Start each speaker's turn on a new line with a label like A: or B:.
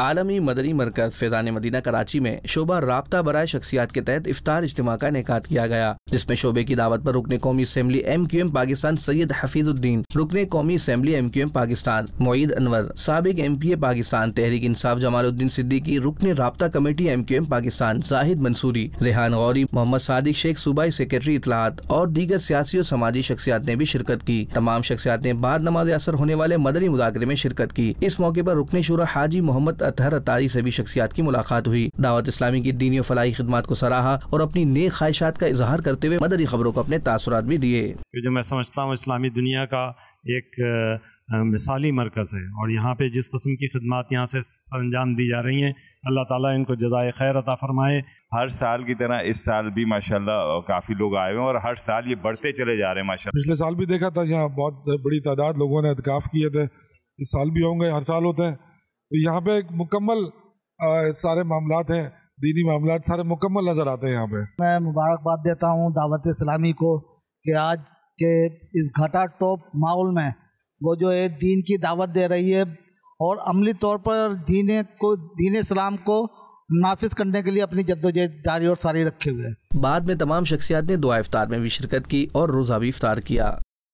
A: आलमी मदनी मरकज फैजान मदीना कराची में शोबा रबता बरए शख्सियात के तहत इफ्तार इज्तम का इनका किया गया जिसमें शोबे की दावत पर रुकने कौमी assembly M Q M Pakistan Syed Hafeezuddin रुकने कौमी assembly M Q M Pakistan Moeed Anwar सबक M P A Pakistan Tehreek Insaf Jamaluddin Siddiqui रुकने रबता committee M Q M Pakistan Zahid Mansoori Rehan Ghauri Mohammad Sadiq Shaikh सूबाई सेक्रेटरी इतलात और दीगर सियासी और समाजी शख्सियात ने भी शिरकत की तमाम शख्सियात ने बाद नमाज असर होने वाले मदनी मुजाकरे में शिरकत की इस मौके पर रुकने शुरा हाजी मोहम्मद अतहर अतारी से भी शख्सियात की मुलाकात हुई दावत इस्लामी की दीनी फलाई खिदमत को सराहा और अपनी नेक ख्वाहिशात का इजहार
B: करते हुए मदरी खबरों को अपने तासरात भी दिए जो मैं समझता हूँ इस्लामी दुनिया का एक मिसाली मरकज़ है और यहाँ पे जिस कस्म की खदमात यहाँ से अंजाम दी जा रही हैं अल्लाह ताला इनको जजाय खैर अता फरमाए
C: हर साल की तरह इस साल भी माशाल्लाह काफ़ी लोग आए हुए हैं और हर साल ये बढ़ते चले जा रहे हैं माशा
D: पिछले साल भी देखा था यहाँ बहुत बड़ी तादाद लोगों ने अतकाफ़ किए थे इस साल भी होंगे हर साल होते हैं तो यहाँ पे एक मुकम्मल सारे मामला हैं दीनी मामला सारे मुकम्मल नज़र आते हैं यहाँ पे मैं
E: मुबारकबाद देता हूँ दावत इस्लामी को कि आज के इस घटा टोप माहौल में वो जो है दीन की दावत दे रही है और अमली तौर पर दीन को दीन इस्लाम को नाफिज करने के लिए अपनी जद्दोजहद जारी और सारी रखे हुए हैं
A: बाद में तमाम शख्सियात ने दुआ इफ्तार में भी शिरकत की और रोज़ा भी इफ्तार किया